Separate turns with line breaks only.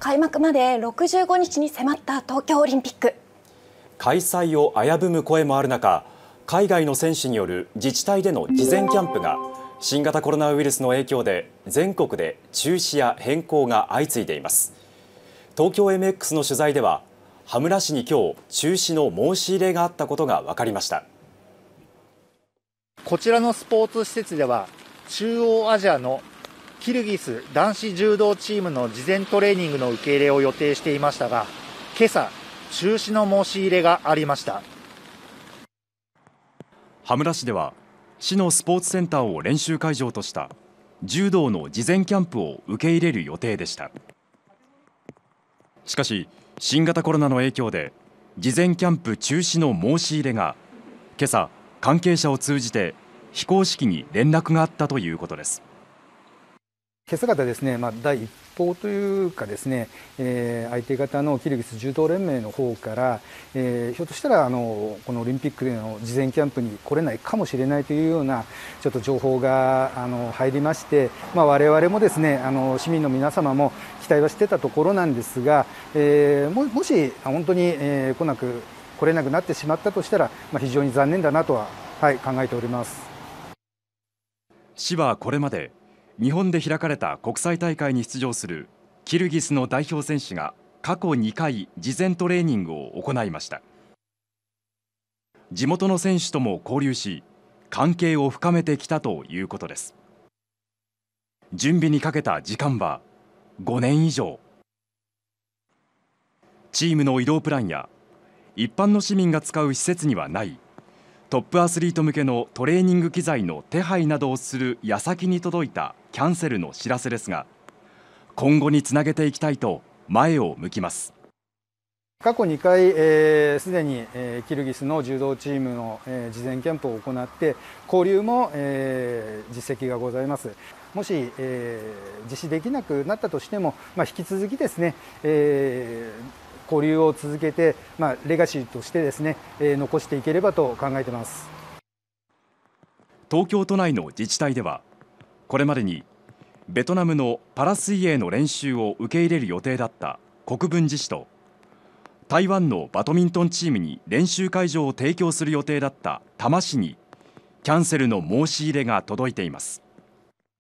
開幕まで65日に迫った東京オリンピック
開催を危ぶむ声もある中海外の選手による自治体での事前キャンプが新型コロナウイルスの影響で全国で中止や変更が相次いでいます東京 MX の取材では羽村市に今日中止の申し入れがあったことが分かりましたこちらのスポーツ施設で
は中央アジアのキルギス男子柔道チームの事前トレーニングの受け入れを予定していましたが、今朝、中止の申し入れがありました
羽村市では、市のスポーツセンターを練習会場とした柔道の事前キャンプを受け入れる予定でした。しかし、新型コロナの影響で、事前キャンプ中止の申し入れが、今朝、関係者を通じて非公式に連絡があったということです。
今朝方ですね、まあ、第一報というかですね、えー、相手方のキルギス柔道連盟の方から、えー、ひょっとしたらあのこのオリンピックでの事前キャンプに来れないかもしれないというようなちょっと情報があの入りまして、まあ、我々もですねあの市民の皆様も期待はしてたところなんですが、えー、ももし本当に、えー、来なく来れなくなってしまったとしたら、まあ、非常に残念だなとは、はい、考えております。
市はこれまで日本で開かれた国際大会に出場するキルギスの代表選手が過去2回事前トレーニングを行いました地元の選手とも交流し関係を深めてきたということです準備にかけた時間は5年以上チームの移動プランや一般の市民が使う施設にはないトップアスリート向けのトレーニング機材の手配などをする矢先に届いたキャンセルの知らせですが今後につなげていきたいと前を向きます
過去2回、す、えー、で、に、えー、キルギスの柔道チームの、えー、事前検討を行って交流も、えー、実績がございますもし、えー、実施できなくなったとしても、まあ、引き続きですね、えー交流を続けて、まあ、レガシーとしてですね、えー、残していければと考えてます
東京都内の自治体ではこれまでにベトナムのパラ水泳の練習を受け入れる予定だった国分寺市と台湾のバドミントンチームに練習会場を提供する予定だった多摩市にキャンセルの申し入れが届いています